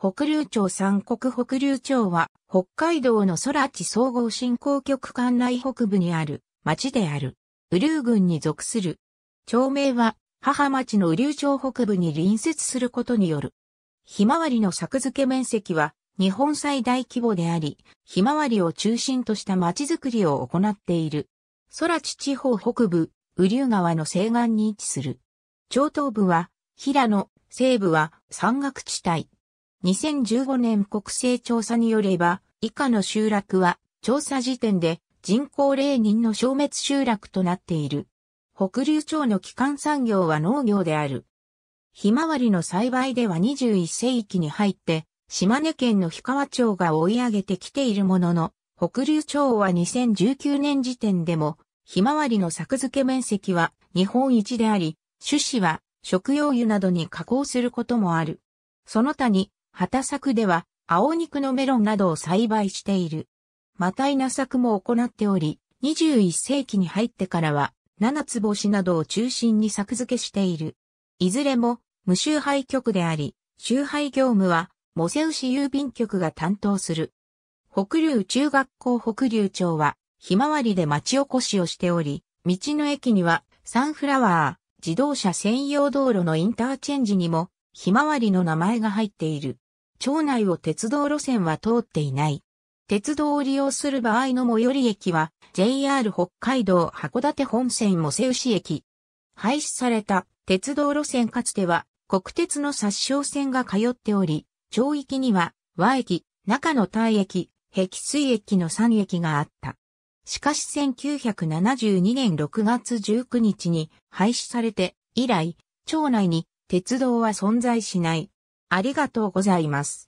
北竜町三国北竜町は、北海道の空地総合振興局管内北部にある町である。雨竜郡に属する。町名は、母町の雨竜町北部に隣接することによる。ひまわりの作付け面積は、日本最大規模であり、ひまわりを中心とした町づくりを行っている。空地地方北部、雨竜川の西岸に位置する。町東部は、平野、西部は山岳地帯。2015年国勢調査によれば、以下の集落は、調査時点で人口霊人の消滅集落となっている。北流町の基幹産業は農業である。ひまわりの栽培では21世紀に入って、島根県の氷川町が追い上げてきているものの、北流町は2019年時点でも、ひまわりの作付け面積は日本一であり、種子は食用油などに加工することもある。その他に畑作では、青肉のメロンなどを栽培している。また稲作も行っており、21世紀に入ってからは、七つ星などを中心に作付けしている。いずれも、無周配局であり、周配業務は、モセウシ郵便局が担当する。北流中学校北流町は、ひまわりで町おこしをしており、道の駅には、サンフラワー、自動車専用道路のインターチェンジにも、ひまわりの名前が入っている。町内を鉄道路線は通っていない。鉄道を利用する場合の最寄り駅は JR 北海道函館本線も瀬牛駅。廃止された鉄道路線かつては国鉄の殺傷線が通っており、町域には和駅、中野大駅、碧水駅の3駅があった。しかし1972年6月19日に廃止されて以来、町内に鉄道は存在しない。ありがとうございます。